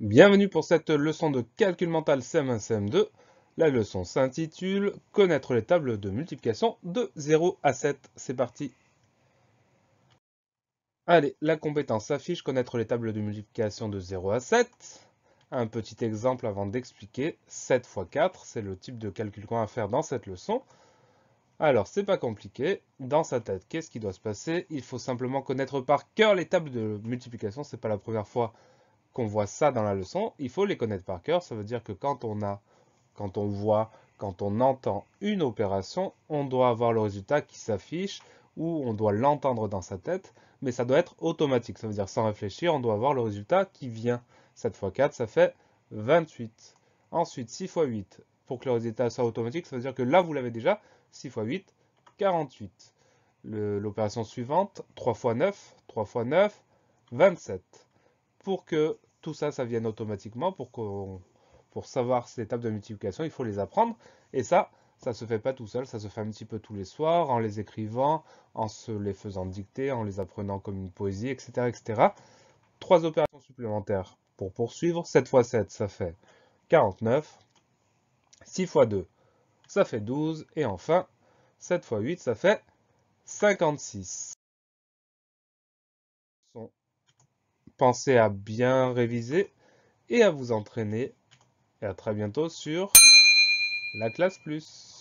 Bienvenue pour cette leçon de calcul mental CM1 CM2. La leçon s'intitule Connaître les tables de multiplication de 0 à 7. C'est parti. Allez, la compétence s'affiche Connaître les tables de multiplication de 0 à 7. Un petit exemple avant d'expliquer 7 x 4, c'est le type de calcul qu'on va faire dans cette leçon. Alors, c'est pas compliqué. Dans sa tête, qu'est-ce qui doit se passer Il faut simplement connaître par cœur les tables de multiplication. C'est pas la première fois qu'on voit ça dans la leçon, il faut les connaître par cœur. Ça veut dire que quand on a, quand on voit, quand on entend une opération, on doit avoir le résultat qui s'affiche ou on doit l'entendre dans sa tête, mais ça doit être automatique. Ça veut dire sans réfléchir, on doit avoir le résultat qui vient. 7 x 4, ça fait 28. Ensuite, 6 x 8, pour que le résultat soit automatique, ça veut dire que là, vous l'avez déjà. 6 x 8, 48. L'opération suivante, 3 x 9, 3 x 9, 27. Pour que tout ça, ça vient automatiquement pour pour savoir ces tables de multiplication, il faut les apprendre. Et ça, ça se fait pas tout seul, ça se fait un petit peu tous les soirs, en les écrivant, en se les faisant dicter, en les apprenant comme une poésie, etc. etc. Trois opérations supplémentaires pour poursuivre. 7 x 7, ça fait 49. 6 x 2, ça fait 12. Et enfin, 7 x 8, ça fait 56. Pensez à bien réviser et à vous entraîner. Et à très bientôt sur la classe plus.